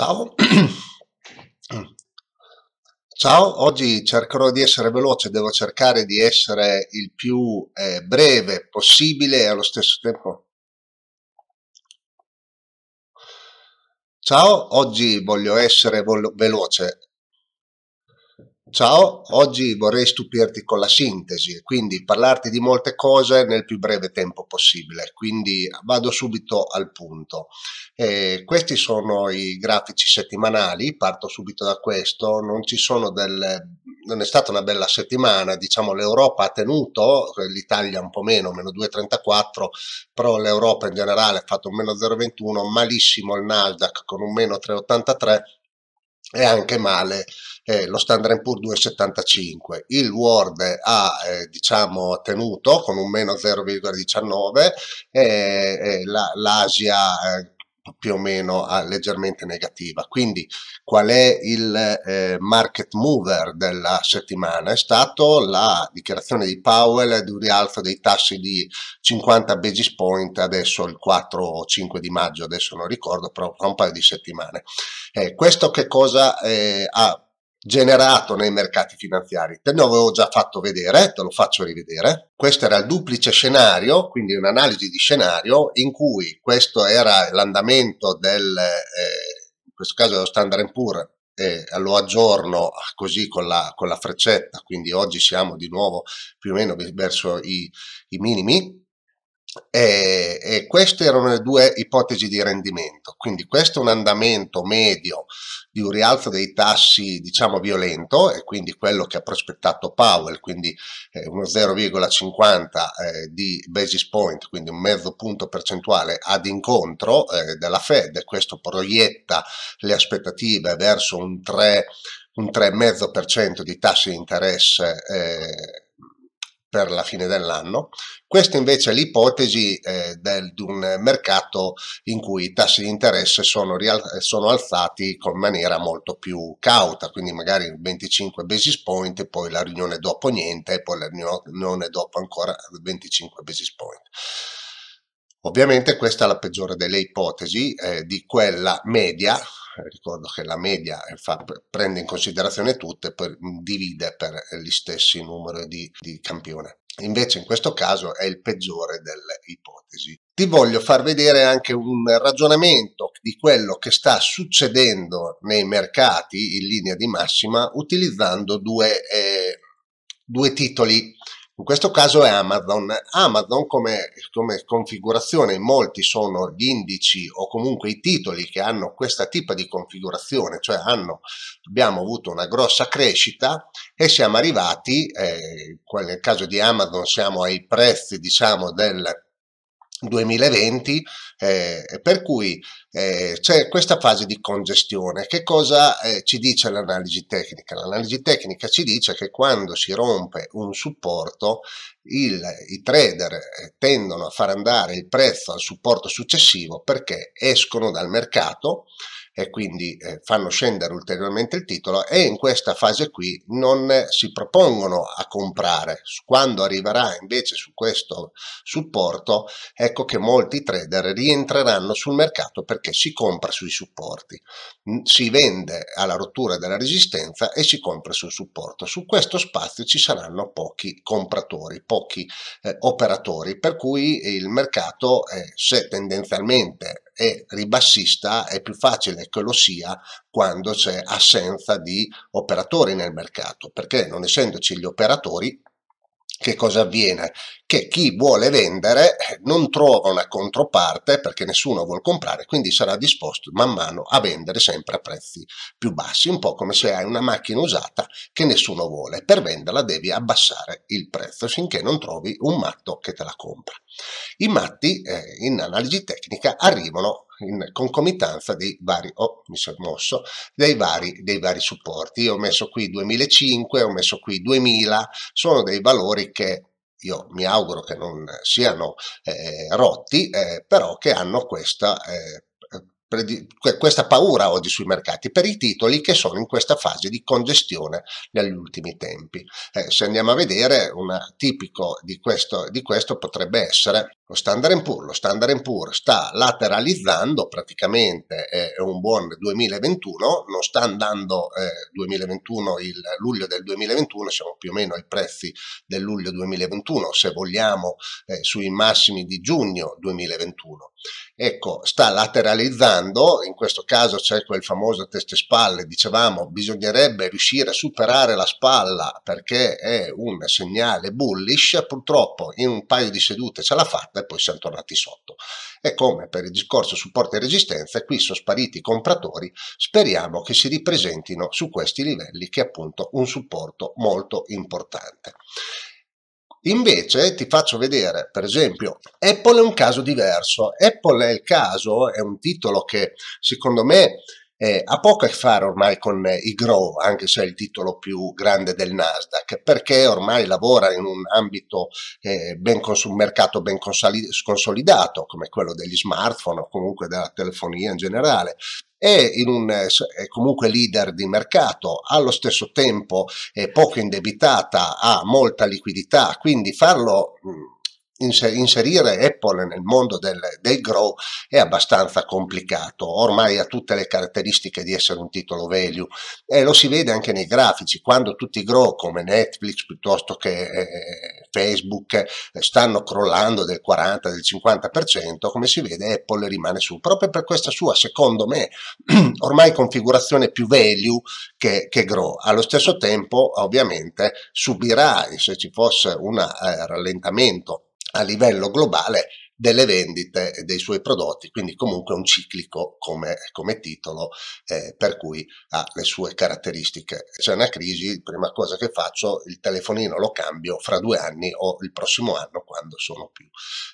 Ciao. Ciao, oggi cercherò di essere veloce, devo cercare di essere il più eh, breve possibile e allo stesso tempo... Ciao, oggi voglio essere veloce, Ciao, oggi vorrei stupirti con la sintesi e quindi parlarti di molte cose nel più breve tempo possibile, quindi vado subito al punto. Eh, questi sono i grafici settimanali, parto subito da questo, non ci sono delle non è stata una bella settimana, diciamo l'Europa ha tenuto, l'Italia un po' meno, meno 2,34, però l'Europa in generale ha fatto un meno 0,21, malissimo il Nasdaq con un meno 3,83 e anche male eh, lo Standard Poor's 275. Il Word ha eh, diciamo tenuto con un meno 0,19, eh, eh l'Asia eh, più o meno a leggermente negativa. Quindi qual è il eh, market mover della settimana? È stata la dichiarazione di Powell di un rialzo dei tassi di 50 basis point adesso il 4 o 5 di maggio, adesso non ricordo, però tra un paio di settimane. Eh, questo che cosa eh, ha generato nei mercati finanziari. Te ne avevo già fatto vedere, te lo faccio rivedere. Questo era il duplice scenario, quindi un'analisi di scenario in cui questo era l'andamento del, eh, in questo caso dello Standard Poor's, e lo aggiorno così con la, con la, freccetta, quindi oggi siamo di nuovo più o meno verso i, i minimi. E, e, queste erano le due ipotesi di rendimento, quindi questo è un andamento medio di un rialzo dei tassi diciamo violento e quindi quello che ha prospettato Powell, quindi eh, uno 0,50 eh, di basis point, quindi un mezzo punto percentuale ad incontro eh, della Fed, questo proietta le aspettative verso un 3 un 3,5% di tassi di interesse eh, per la fine dell'anno. Questa invece è l'ipotesi eh, del, di un mercato in cui i tassi di interesse sono, sono alzati in maniera molto più cauta, quindi magari 25 basis point, poi la riunione dopo niente, e poi la riunione dopo ancora 25 basis point. Ovviamente questa è la peggiore delle ipotesi eh, di quella media eh, ricordo che la media eh, fa, prende in considerazione tutte, poi mm, divide per eh, gli stessi numeri di, di campione. Invece in questo caso è il peggiore delle ipotesi. Ti voglio far vedere anche un ragionamento di quello che sta succedendo nei mercati in linea di massima utilizzando due, eh, due titoli in questo caso è Amazon. Amazon come, come, configurazione, molti sono gli indici o comunque i titoli che hanno questa tipa di configurazione, cioè hanno, abbiamo avuto una grossa crescita e siamo arrivati, eh, nel caso di Amazon siamo ai prezzi diciamo del 2020, eh, per cui eh, c'è questa fase di congestione. Che cosa eh, ci dice l'analisi tecnica? L'analisi tecnica ci dice che quando si rompe un supporto, il, i trader eh, tendono a far andare il prezzo al supporto successivo perché escono dal mercato, e quindi eh, fanno scendere ulteriormente il titolo e in questa fase qui non si propongono a comprare. Quando arriverà invece su questo supporto, ecco che molti trader rientreranno sul mercato perché si compra sui supporti, si vende alla rottura della resistenza e si compra sul supporto. Su questo spazio ci saranno pochi compratori, pochi eh, operatori, per cui il mercato se tendenzialmente e ribassista è più facile che lo sia quando c'è assenza di operatori nel mercato, perché non essendoci gli operatori che cosa avviene? Che chi vuole vendere eh, non trova una controparte perché nessuno vuole comprare, quindi sarà disposto man mano a vendere sempre a prezzi più bassi, un po' come se hai una macchina usata che nessuno vuole, per venderla devi abbassare il prezzo finché non trovi un matto che te la compra. I matti eh, in analisi tecnica arrivano in concomitanza dei vari, oh, mi sono mosso, dei vari, dei vari supporti. Io ho messo qui 2005, ho messo qui 2000, sono dei valori che io mi auguro che non siano eh, rotti, eh, però che hanno questa, eh, questa paura oggi sui mercati per i titoli che sono in questa fase di congestione negli ultimi tempi. Eh, se andiamo a vedere, un tipico di questo, di questo potrebbe essere lo Standard Poor's, lo Standard Poor's sta lateralizzando praticamente eh, è un buon 2021, non sta andando eh, 2021, il luglio del 2021, siamo più o meno ai prezzi del luglio 2021, se vogliamo eh, sui massimi di giugno 2021. Ecco, sta lateralizzando, in questo caso c'è quel famoso test spalle, dicevamo bisognerebbe riuscire a superare la spalla perché è un segnale bullish, purtroppo in un paio di sedute ce l'ha fatta e poi siamo tornati sotto. E come per il discorso supporto e resistenza, qui sono spariti i compratori, speriamo che si ripresentino su questi livelli che è appunto un supporto molto importante. Invece ti faccio vedere, per esempio, Apple è un caso diverso. Apple è il caso, è un titolo che secondo me eh, ha poco a che fare ormai con eh, i grow, anche se è il titolo più grande del Nasdaq, perché ormai lavora in un ambito eh, ben cons- un mercato ben consolidato come quello degli smartphone o comunque della telefonia in generale, è, un, eh, è, comunque leader di mercato, allo stesso tempo è poco indebitata, ha molta liquidità, quindi farlo inserire Apple nel mondo del, del, grow è abbastanza complicato, ormai ha tutte le caratteristiche di essere un titolo value e lo si vede anche nei grafici, quando tutti i grow come Netflix piuttosto che eh, Facebook eh, stanno crollando del 40, del 50%, come si vede Apple rimane su, proprio per questa sua, secondo me, ormai configurazione più value che, che grow. Allo stesso tempo ovviamente subirà, se ci fosse un eh, rallentamento, a livello globale delle vendite dei suoi prodotti, quindi comunque un ciclico come, come titolo eh, per cui ha le sue caratteristiche. C'è una crisi, prima cosa che faccio, il telefonino lo cambio fra due anni o il prossimo anno quando sono più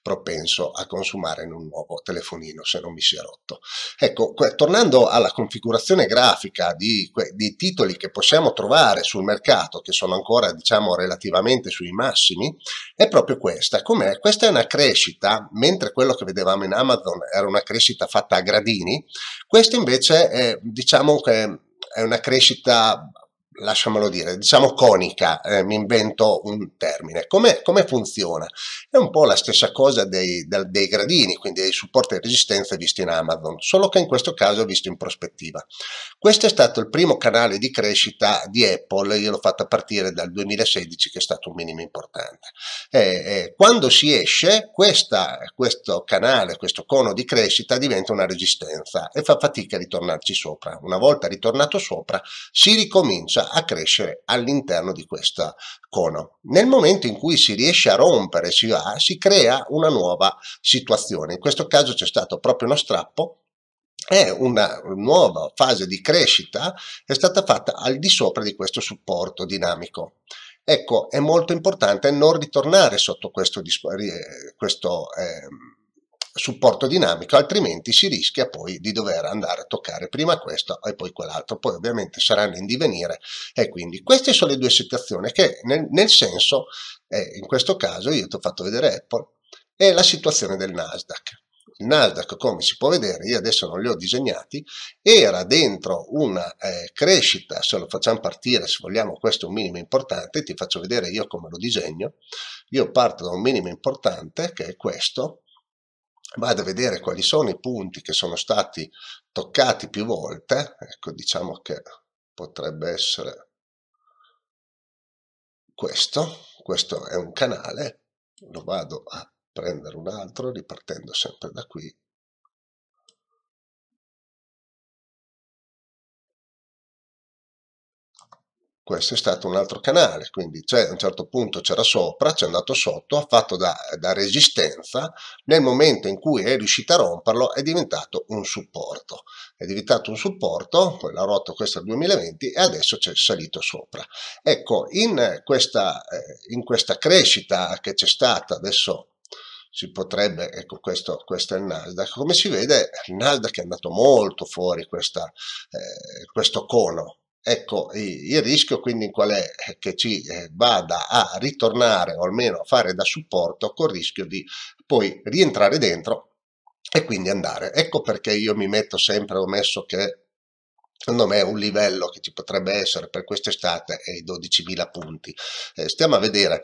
propenso a consumare in un nuovo telefonino se non mi si è rotto. Ecco, tornando alla configurazione grafica di, di titoli che possiamo trovare sul mercato, che sono ancora diciamo relativamente sui massimi, è proprio questa. Com'è? Questa è una crescita mentre quello che vedevamo in Amazon era una crescita fatta a gradini, questo invece è, diciamo che è una crescita lasciamolo dire, diciamo conica, eh, mi invento un termine. Come, come, funziona? È un po' la stessa cosa dei, dei gradini, quindi dei supporti e resistenza visti in Amazon, solo che in questo caso visto in prospettiva. Questo è stato il primo canale di crescita di Apple, io l'ho fatto a partire dal 2016 che è stato un minimo importante. Eh, eh, quando si esce, questa, questo canale, questo cono di crescita diventa una resistenza e fa fatica a ritornarci sopra. Una volta ritornato sopra si ricomincia tendenza a crescere all'interno di questo cono. Nel momento in cui si riesce a rompere, si, va, si crea una nuova situazione. In questo caso c'è stato proprio uno strappo è una nuova fase di crescita è stata fatta al di sopra di questo supporto dinamico. Ecco, è molto importante non ritornare sotto questo, questo eh, supporto dinamico, altrimenti si rischia poi di dover andare a toccare prima questo e poi quell'altro, poi ovviamente saranno in divenire e quindi queste sono le due situazioni che nel, nel senso, eh, in questo caso io ti ho fatto vedere Apple, è la situazione del Nasdaq. Il Nasdaq, come si può vedere, io adesso non li ho disegnati, era dentro una eh, crescita, se lo facciamo partire, se vogliamo, questo è un minimo importante, ti faccio vedere io come lo disegno, io parto da un minimo importante che è questo, vado a vedere quali sono i punti che sono stati toccati più volte, ecco diciamo che potrebbe essere questo, questo è un canale, lo vado a prendere un altro ripartendo sempre da qui questo è stato un altro canale, quindi cioè, a un certo punto c'era sopra, c'è andato sotto, ha fatto da, da, resistenza, nel momento in cui è riuscita a romperlo è diventato un supporto, è diventato un supporto, poi l'ha rotto questo nel 2020 e adesso c'è salito sopra. Ecco, in questa, eh, in questa crescita che c'è stata adesso si potrebbe, ecco questo, questo, è il Nasdaq, come si vede il Nasdaq è andato molto fuori questa, eh, questo cono, Ecco, il rischio quindi qual è? Eh, che ci eh, vada a ritornare o almeno a fare da supporto col rischio di poi rientrare dentro e quindi andare. Ecco perché io mi metto sempre, ho messo che secondo me un livello che ci potrebbe essere per quest'estate è i 12.000 punti. Eh, stiamo a vedere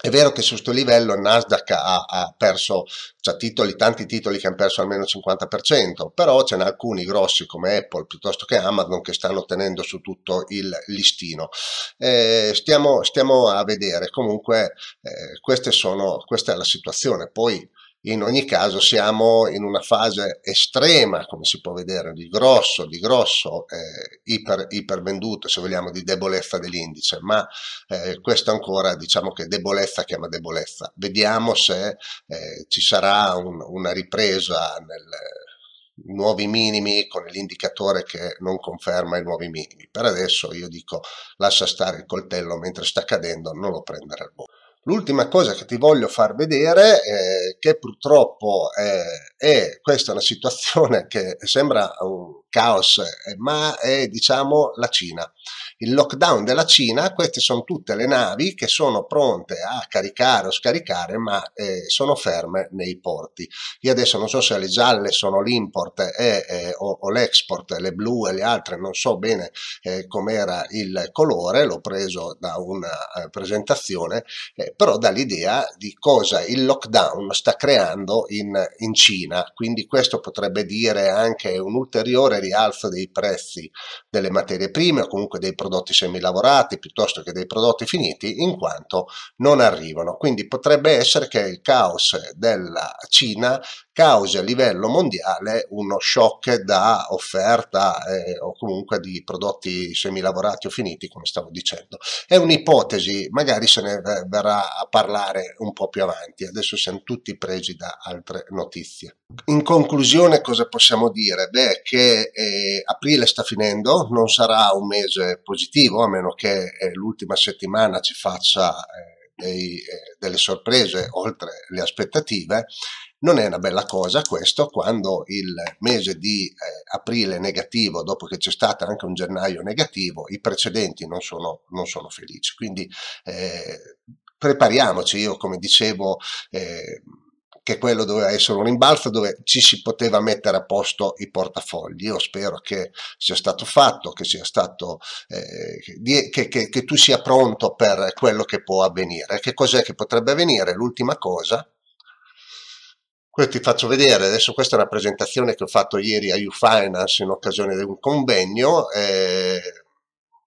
è vero che su questo livello il Nasdaq ha, ha perso cioè, titoli, tanti titoli che hanno perso almeno il 50%, però ce ne alcuni grossi come Apple piuttosto che Amazon che stanno tenendo su tutto il listino. Eh, stiamo, stiamo, a vedere, comunque eh, sono, questa è la situazione. Poi in ogni caso siamo in una fase estrema, come si può vedere, di grosso, di grosso eh, iper, ipervenduto, se vogliamo, di debolezza dell'indice, ma eh, questo ancora diciamo che debolezza chiama debolezza. Vediamo se eh, ci sarà un, una ripresa nel, nuovi minimi con l'indicatore che non conferma i nuovi minimi. Per adesso io dico lascia stare il coltello mentre sta cadendo, non lo prendere al volo. L'ultima cosa che ti voglio far vedere, eh, che purtroppo eh, è questa è una situazione che sembra un caos, eh, ma è diciamo la Cina. Il lockdown della Cina, queste sono tutte le navi che sono pronte a caricare o scaricare, ma eh, sono ferme nei porti. Io adesso non so se le gialle sono l'import e, eh, eh, o, o, l'export, le blu e le altre, non so bene com'era il colore, l'ho preso da una presentazione però dà l'idea di cosa il lockdown sta creando in, in Cina, quindi questo potrebbe dire anche un ulteriore rialzo dei prezzi delle materie prime o comunque dei prodotti semilavorati piuttosto che dei prodotti finiti in quanto non arrivano, quindi potrebbe essere che il caos della Cina cause a livello mondiale uno shock da offerta eh, o comunque di prodotti semilavorati o finiti, come stavo dicendo. È un'ipotesi, magari se ne verrà a parlare un po' più avanti, adesso siamo tutti presi da altre notizie. In conclusione cosa possiamo dire? Beh, che eh, aprile sta finendo, non sarà un mese positivo, a meno che eh, l'ultima settimana ci faccia... Eh, dei, eh, delle sorprese oltre le aspettative non è una bella cosa questo quando il mese di eh, aprile negativo, dopo che c'è stato anche un gennaio negativo, i precedenti non sono, non sono felici. Quindi eh, prepariamoci, io come dicevo... Eh, che quello doveva essere un rimbalzo dove ci si poteva mettere a posto i portafogli. Io spero che sia stato fatto, che, sia stato, eh, che, che, che tu sia pronto per quello che può avvenire. Che cos'è che potrebbe avvenire? L'ultima cosa questo ti faccio vedere, adesso questa è una presentazione che ho fatto ieri a UFinance in occasione di un convegno. Eh,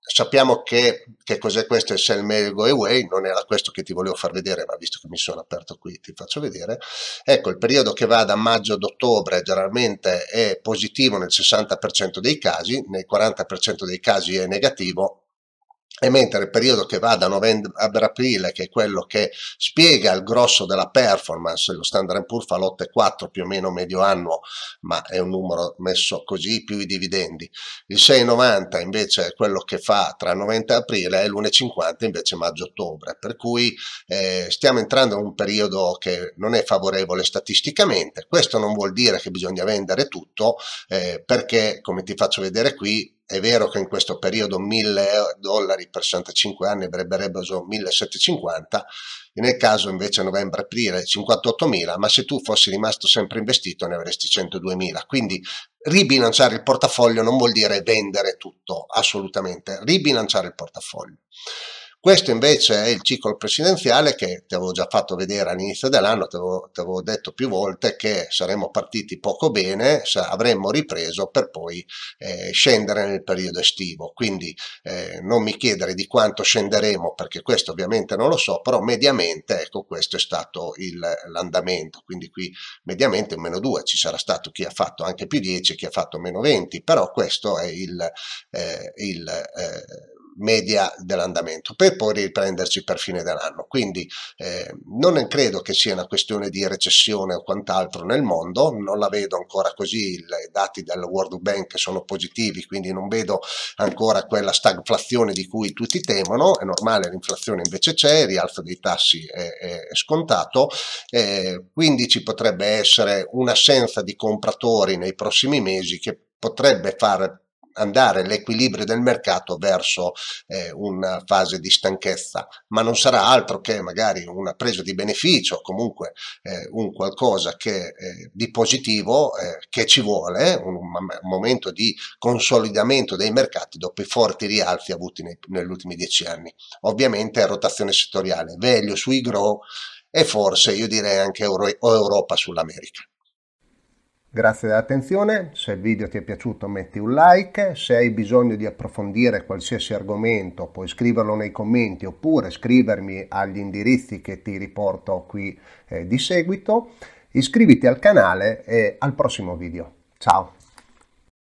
sappiamo che, che cos'è questo il Sell Mail Go Away, non era questo che ti volevo far vedere, ma visto che mi sono aperto qui ti faccio vedere. Ecco, il periodo che va da maggio ad ottobre generalmente è positivo nel 60% dei casi, nel 40% dei casi è negativo, e mentre il periodo che va da novembre-aprile, ad che è quello che spiega il grosso della performance, lo Standard Poor's fa l'8,4 più o meno medio anno, ma è un numero messo così, più i dividendi. Il 6,90 invece è quello che fa tra novembre e aprile e l'1,50 invece maggio-ottobre, per cui eh, stiamo entrando in un periodo che non è favorevole statisticamente. Questo non vuol dire che bisogna vendere tutto, eh, perché come ti faccio vedere qui, è vero che in questo periodo 1000 dollari per 65 anni avrebbe già 1750, nel caso invece a novembre-aprile 58.000, ma se tu fossi rimasto sempre investito ne avresti 102.000. Quindi ribilanciare il portafoglio non vuol dire vendere tutto, assolutamente, ribilanciare il portafoglio. Questo invece è il ciclo presidenziale che ti avevo già fatto vedere all'inizio dell'anno, ti avevo, ti avevo, detto più volte che saremmo partiti poco bene, avremmo ripreso per poi eh, scendere nel periodo estivo, quindi eh, non mi chiedere di quanto scenderemo perché questo ovviamente non lo so, però mediamente ecco questo è stato l'andamento, quindi qui mediamente meno 2, ci sarà stato chi ha fatto anche più 10, chi ha fatto meno 20, però questo è il... Eh, il eh, media dell'andamento per poi riprenderci per fine dell'anno. Quindi eh, non credo che sia una questione di recessione o quant'altro nel mondo, non la vedo ancora così, i dati del World Bank sono positivi, quindi non vedo ancora quella stagflazione di cui tutti temono, è normale l'inflazione invece c'è, il rialzo dei tassi è, è scontato, eh, quindi ci potrebbe essere un'assenza di compratori nei prossimi mesi che potrebbe far andare l'equilibrio del mercato verso eh, una fase di stanchezza, ma non sarà altro che magari una presa di beneficio, comunque eh, un qualcosa che, eh, di positivo eh, che ci vuole, un, un, momento di consolidamento dei mercati dopo i forti rialzi avuti nei, negli ultimi dieci anni. Ovviamente rotazione settoriale, veglio sui grow e forse io direi anche Euro Europa sull'America. Grazie dell'attenzione, se il video ti è piaciuto metti un like, se hai bisogno di approfondire qualsiasi argomento puoi scriverlo nei commenti oppure scrivermi agli indirizzi che ti riporto qui eh, di seguito, iscriviti al canale e al prossimo video. Ciao!